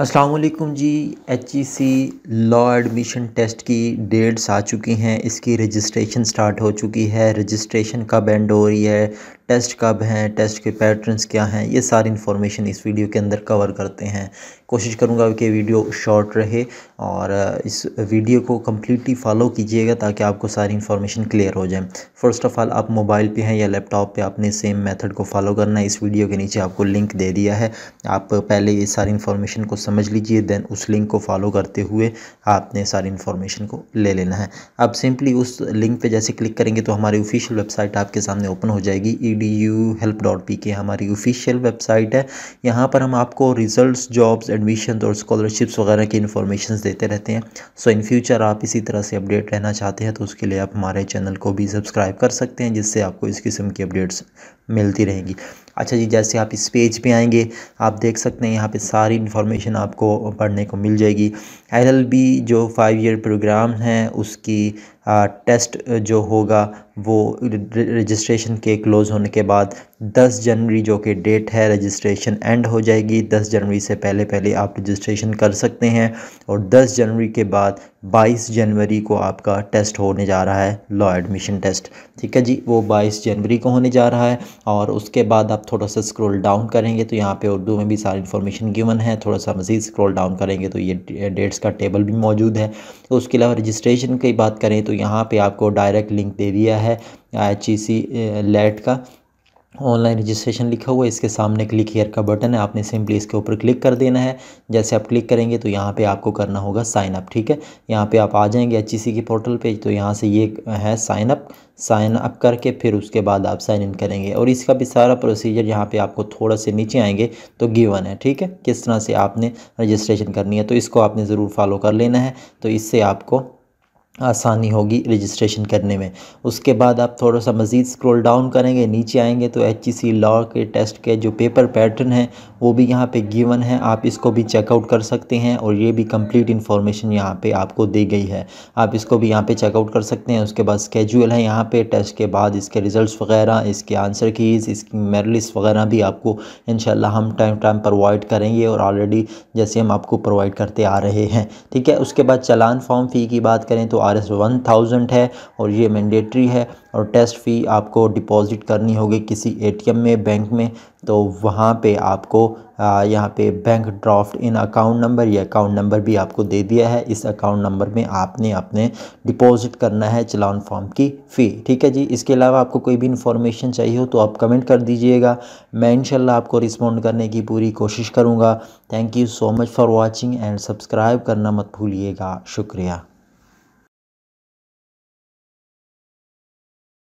असलकुम जी H E C law admission test की डेट्स आ चुकी हैं इसकी रजिस्ट्रेशन स्टार्ट हो चुकी है रजिस्ट्रेशन कब एंड हो रही है टेस्ट कब हैं टेस्ट के पैटर्न्स क्या हैं ये सारी इन्फॉर्मेशन इस वीडियो के अंदर कवर करते हैं कोशिश करूँगा कि वीडियो शॉर्ट रहे और इस वीडियो को कम्प्लीटली फॉलो कीजिएगा ताकि आपको सारी इन्फॉर्मेशन क्लियर हो जाए फ़र्स्ट ऑफ़ ऑल आप मोबाइल पे हैं या लैपटॉप पे आपने सेम मेथड को फॉलो करना है इस वीडियो के नीचे आपको लिंक दे दिया है आप पहले ये सारी इन्फॉर्मेशन को समझ लीजिए दैन उस लिंक को फॉलो करते हुए आपने सारी इन्फॉर्मेशन को ले लेना है आप सिंपली उस लिंक पर जैसे क्लिक करेंगे तो हमारी ऑफिशियल वेबसाइट आपके सामने ओपन हो जाएगी D U help dot P K हमारी ऑफिशियल वेबसाइट है यहाँ पर हम आपको रिजल्ट्स जॉब्स एडमिशन और स्कॉलरशिप्स वगैरह की इन्फॉर्मेशन देते रहते हैं सो इन फ्यूचर आप इसी तरह से अपडेट रहना चाहते हैं तो उसके लिए आप हमारे चैनल को भी सब्सक्राइब कर सकते हैं जिससे आपको इस किस्म की अपडेट्स मिलती रहेंगी अच्छा जी जैसे आप इस पेज पे आएंगे आप देख सकते हैं यहाँ पे सारी इन्फॉर्मेशन आपको पढ़ने को मिल जाएगी एल जो फाइव ईयर प्रोग्राम है उसकी टेस्ट जो होगा वो रजिस्ट्रेशन के क्लोज़ होने के बाद 10 जनवरी जो कि डेट है रजिस्ट्रेशन एंड हो जाएगी 10 जनवरी से पहले पहले आप रजिस्ट्रेशन कर सकते हैं और 10 जनवरी के बाद 22 जनवरी को आपका टेस्ट होने जा रहा है लॉ एडमिशन टेस्ट ठीक है जी वो 22 जनवरी को होने जा रहा है और उसके बाद आप थोड़ा सा स्क्रॉल डाउन करेंगे तो यहाँ पे उर्दू में भी सारी इन्फॉर्मेशन गिवन है थोड़ा सा मज़ीद स्क्रॉल डाउन करेंगे तो ये डेट्स का टेबल भी मौजूद है उसके अलावा रजिस्ट्रेशन की बात करें तो तो यहाँ पे आपको डायरेक्ट लिंक दे दिया है एच ई सी लेट का ऑनलाइन रजिस्ट्रेशन लिखा हुआ है इसके सामने क्लिक हेयर का बटन है आपने सिंपली इसके ऊपर क्लिक कर देना है जैसे आप क्लिक करेंगे तो यहाँ पे आपको करना होगा साइन अप ठीक है यहाँ पे आप आ जाएंगे एच के पोर्टल पे तो यहाँ से ये है साइन अप साइन अप करके फिर उसके बाद आप साइन इन करेंगे और इसका भी सारा प्रोसीजर यहाँ पे आपको थोड़ा से नीचे आएंगे तो गिवन है ठीक है किस तरह से आपने रजिस्ट्रेशन करनी है तो इसको आपने ज़रूर फॉलो कर लेना है तो इससे आपको आसानी होगी रजिस्ट्रेशन करने में उसके बाद आप थोड़ा सा मज़ीद स्क्रॉल डाउन करेंगे नीचे आएंगे तो एच ई सी लॉ के टेस्ट के जो पेपर पैटर्न है वो भी यहाँ पे गिवन है आप इसको भी चेकआउट कर सकते हैं और ये भी कंप्लीट इन्फॉर्मेशन यहाँ पे आपको दी गई है आप इसको भी यहाँ पे चेकआउट कर सकते हैं उसके बाद स्केजूल है यहाँ पर टेस्ट के बाद इसके रिज़ल्ट वगैरह इसके आंसर कीज़ इसकी मेरलिस वगैरह भी आपको इन हम टाइम टाइम प्रोवाइड करेंगे और ऑलरेडी जैसे हम आपको प्रोवाइड करते आ रहे हैं ठीक है उसके बाद चलान फॉर्म फ़ी की बात करें तो आर एस वन थाउजेंड है और ये मैंडेटरी है और टेस्ट फ़ी आपको डिपॉज़िट करनी होगी किसी एटीएम में बैंक में तो वहाँ पे आपको यहाँ पे bank draft in account number या अकाउंट नंबर भी आपको दे दिया है इस अकाउंट नंबर में आपने अपने डिपॉजिट करना है चलान फॉर्म की फ़ी ठीक है जी इसके अलावा आपको कोई भी इन्फॉर्मेशन चाहिए हो तो आप कमेंट कर दीजिएगा मैं इनशाला आपको रिस्पॉन्ड करने की पूरी कोशिश करूँगा thank you so much for watching and subscribe करना मत भूलिएगा शुक्रिया